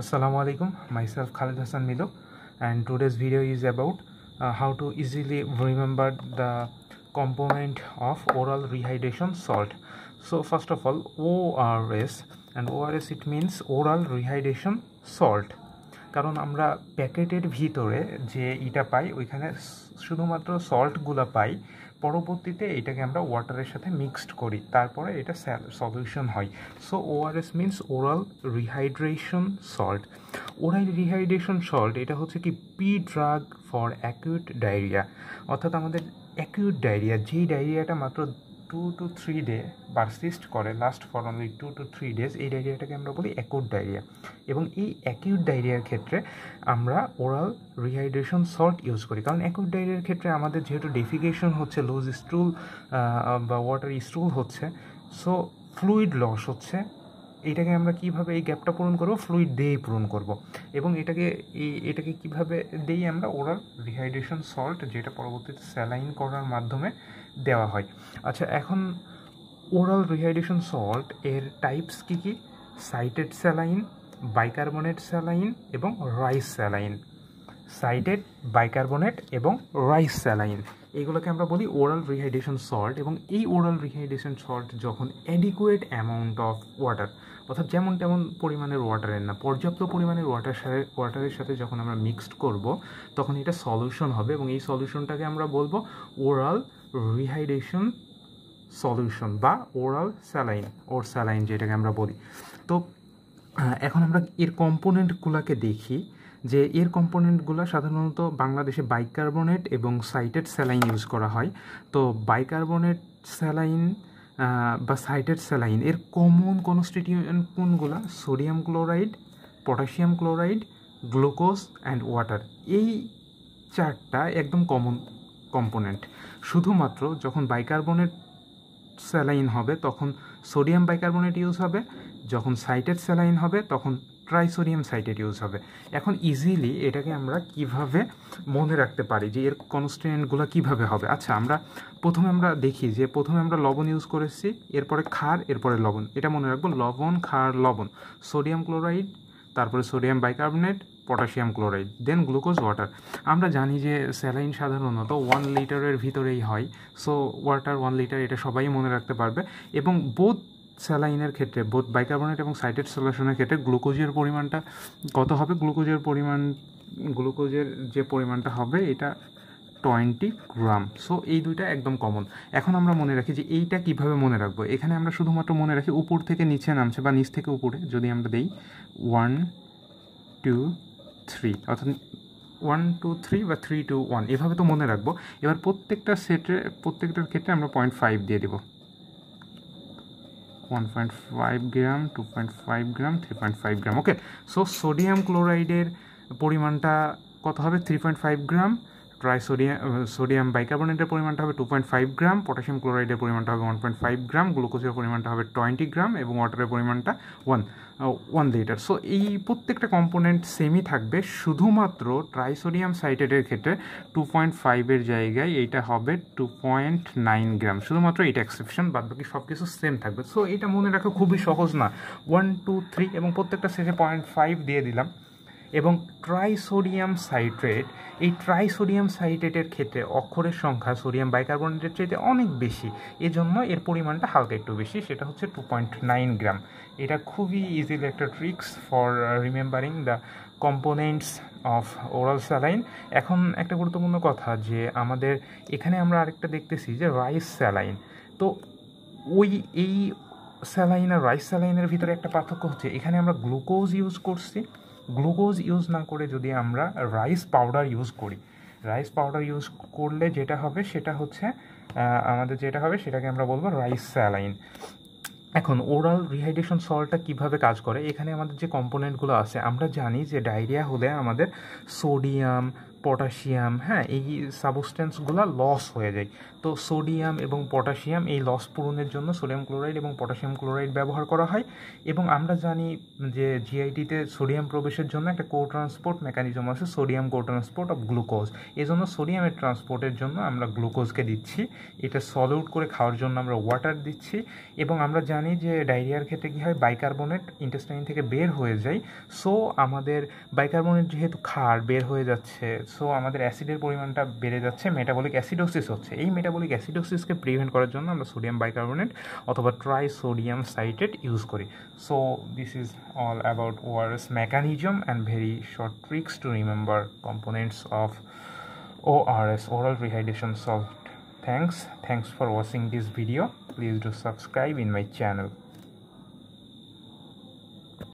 Assalamualaikum. alaikum myself khalid hassan milo and today's video is about uh, how to easily remember the component of oral rehydration salt so first of all ors and ors it means oral rehydration salt কারণ আমরা প্যাকেটের ভিতরে যে ইটা পাই ওইখানে শুধুমাত্র সল্টগুলো পাই পরবর্তীতে এটাকে আমরা ওয়াটারের সাথে মিক্সড করি তারপরে এটা সলিউশন হয় so ORS means oral rehydration salt oral rehydration salt এটা হচ্ছে কি পি ড্রাগ ফর অ্যাকিউট ডায়রিয়া অর্থাৎ আমাদের অ্যাকিউট ডায়রিয়া যেই ডায়রিয়াটা মাত্র two to three day persist করে last for only two to three days এই ডায়রিয়াটাকে আমরা বলি অ্যাকিউট ডায়রিয়া এবং এই অ্যাকিউট ডায়রিয়ার ক্ষেত্রে আমরা ওরাল রিহাইড্রেশন সল্ট ইউজ করি কারণ অ্যাকিউট ডায়রিয়ার ক্ষেত্রে আমাদের যেহেতু ডেফিকেশন হচ্ছে লুজ স্ট্রুল বা ওয়াটার স্ট্রুল হচ্ছে সো ফ্লুইড লস হচ্ছে এটাকে আমরা কিভাবে এই গ্যাপটা পূরণ করবো ফ্লুইড দিয়েই পূরণ করব এবং এটাকে এই এটাকে কীভাবে দিয়েই আমরা ওরাল রিহাইড্রেশন সল্ট যেটা পরবর্তীতে স্যালাইন করার মাধ্যমে দেওয়া হয় আচ্ছা এখন ওরাল রিহাইড্রেশন সল্ট এর টাইপস কী কী সাইটেড স্যালাইন বাইকার্বনেট স্যালাইন এবং রাইস স্যালাইন সাইটেড বাইকার্বনেট এবং রাইস স্যালাইন এগুলোকে আমরা বলি ওরাল রিহাইড্রেশন সল্ট এবং এই ওরাল রিহাইড্রেশন সল্ট যখন অ্যাডিকুয়েট অ্যামাউন্ট অফ ওয়াটার অর্থাৎ যেমন তেমন পরিমাণের ওয়াটারের না পর্যাপ্ত পরিমাণের ওয়াটার ওয়াটারের সাথে যখন আমরা মিক্সড করব তখন এটা সলিউশন হবে এবং এই সলিউশনটাকে আমরা বলবো ওরাল রিহাইড্রেশন সলিউশন বা ওরাল স্যালাইন ওর স্যালাইন যেটাকে আমরা বলি তো এখন আমরা এর কম্পোনেন্টগুলোকে দেখি যে এর কম্পোনেন্টগুলো সাধারণত বাংলাদেশে বাইকার্বনেট এবং সাইটেড স্যালাইন ইউজ করা হয় তো বাইকার্বনেট স্যালাইন বা সাইটেড স্যালাইন এর কমন কনস্টিটিউয়েন্ট কোনগুলো sodium chloride potassium chloride glucose and water এই চারটা একদম কমন কম্পোনেন্ট শুধুমাত্র যখন বাইকার্বনেট স্যালাইন হবে তখন সোডিয়াম বাইকার্বনেট ইউজ হবে যখন সাইটেড স্যালাইন হবে তখন ট্রাইসোডিয়াম সাইটের ইউজ হবে এখন ইজিলি এটাকে আমরা কিভাবে মনে রাখতে পারি যে এর কনস্টেন্টগুলো কিভাবে হবে আচ্ছা আমরা প্রথমে আমরা দেখি যে প্রথমে আমরা লবণ ইউজ করেছি এরপরে ক্ষার এরপরে লবণ এটা মনে রাখবো লবণ খার লবণ সোডিয়াম ক্লোরাইড তারপরে sodium bicarbonate potassium chloride then glucose water আমরা জানি যে স্যালাইন সাধারণত ওয়ান লিটারের ভিতরেই হয় সো ওয়াটার ওয়ান লিটার এটা সবাই মনে রাখতে পারবে এবং বোধ স্যালাইনের ক্ষেত্রে বোধ বাইকার্বনেট এবং সাইটেড সলিউশনের ক্ষেত্রে গ্লুকোজের পরিমাণটা কত হবে গ্লুকোজের পরিমাণ গ্লুকোজের যে পরিমাণটা হবে এটা টোয়েন্টি গ্রাম সো এই দুইটা একদম কমন এখন আমরা মনে রাখি যে এইটা কিভাবে মনে রাখবো এখানে আমরা শুধুমাত্র মনে রাখি উপর থেকে নিচে নামছে বা নিচ থেকে উপরে যদি আমরা দেই ওয়ান টু থ্রি অর্থাৎ ওয়ান টু থ্রি বা থ্রি টু ওয়ান এভাবে তো মনে রাখবো এবার প্রত্যেকটা সেটের প্রত্যেকটার ক্ষেত্রে আমরা পয়েন্ট ফাইভ দিয়ে দেবো 1.5 গ্রাম 2.5 গ্রাম 3.5 গ্রাম ওকে সো সোডিয়াম ক্লোরাইডের পরিমাণটা কত হবে 3.5 গ্রাম ট্রাইসোডিয়াম সোডিয়াম বাইকার্বনেটের পরিমাণটা হবে two point five gram potassium ক্লোরাইডের পরিমাণটা হবে ওয়ান পয়েন্ট ফাইভ গ্রাম গ্লুকোজের পরিমাণটা হবে টোয়েন্টি গ্রাম এবং ওয়াটারের পরিমাণটা ওয়ান ওয়ান লিটার সো এই প্রত্যেকটা কম্পোনেন্ট সেমই থাকবে শুধুমাত্র ট্রাইসোডিয়াম সাইটেটের ক্ষেত্রে টু পয়েন্ট ফাইভের জায়গায় এইটা হবে টু পয়েন্ট নাইন গ্রাম শুধুমাত্র এটা এক্সেপশন বাদ বাকি সব কিছু সেম থাকবে সো এটা মনে রাখা খুবই সহজ না ওয়ান টু থ্রি এবং প্রত্যেকটা শেষে পয়েন্ট ফাইভ দিয়ে দিলাম এবং ট্রাইসোডিয়াম সাইট্রেট এই ট্রাইসোডিয়াম সাইট্রেটের ক্ষেত্রে অক্ষরের সংখ্যা সোডিয়াম বাইকার্বনেটের চাইতে অনেক বেশি এজন্য এর পরিমাণটা হালকা একটু বেশি সেটা হচ্ছে টু পয়েন্ট নাইন গ্রাম এটা খুবই ইজিলি একটা tricks for remembering the components of oral saline এখন একটা গুরুত্বপূর্ণ কথা যে আমাদের এখানে আমরা আরেকটা দেখতেছি যে রাইস স্যালাইন তো ওই এই স্যালাইন আর রাইস স্যালাইনের ভিতরে একটা পার্থক্য হচ্ছে এখানে আমরা গ্লুকোজ ইউজ করছি গ্লুকোজ ইউজ না করে যদি আমরা রাইস পাউডার ইউজ করি রাইস পাউডার ইউজ করলে যেটা হবে সেটা হচ্ছে আমাদের যেটা হবে সেটাকে আমরা বলবো রাইস স্যালাইন এখন ওরাল রিহাইড্রেশন সল্টটা কিভাবে কাজ করে এখানে আমাদের যে কম্পোনেন্টগুলো আছে আমরা জানি যে ডায়রিয়া হলে আমাদের সোডিয়াম পটাশিয়াম হ্যাঁ এই সাবস্টেন্সগুলো লস হয়ে যায় তো সোডিয়াম এবং পটাশিয়াম এই লস পূরণের জন্য সোডিয়াম ক্লোরাইড এবং পটাশিয়াম ক্লোরাইড ব্যবহার করা হয় এবং আমরা জানি যে জিআইটিতে সোডিয়াম প্রবেশের জন্য একটা কো ট্রান্সপোর্ট মেকানিজম আছে sodium co transport of glucose এজন্য সোডিয়ামের ট্রান্সপোর্টের জন্য আমরা গ্লুকোজকে দিচ্ছি এটা সলিউট করে খাওয়ার জন্য আমরা ওয়াটার দিচ্ছি এবং আমরা জানি যে ডায়রিয়ার ক্ষেত্রে কী হয় বাইকার্বনেট ইন্টেস্টাইন থেকে বের হয়ে যায় সো আমাদের বাইকার্বনেট যেহেতু খার বের হয়ে যাচ্ছে সো আমাদের অ্যাসিডের পরিমাণটা বেড়ে যাচ্ছে মেটাবলিক অ্যাসিডোসিস হচ্ছে এই মেটাবলিক অ্যাসিডোসিসকে প্রিভেন্ট করার জন্য আমরা সোডিয়াম বাইকার্বনেট অথবা ট্রাই সোডিয়াম সাইটেট ইউজ করি so this is all about ORS mechanism and very short tricks to remember components of O ORS oral rehydration salt thanks thanks for watching this video please do subscribe in my channel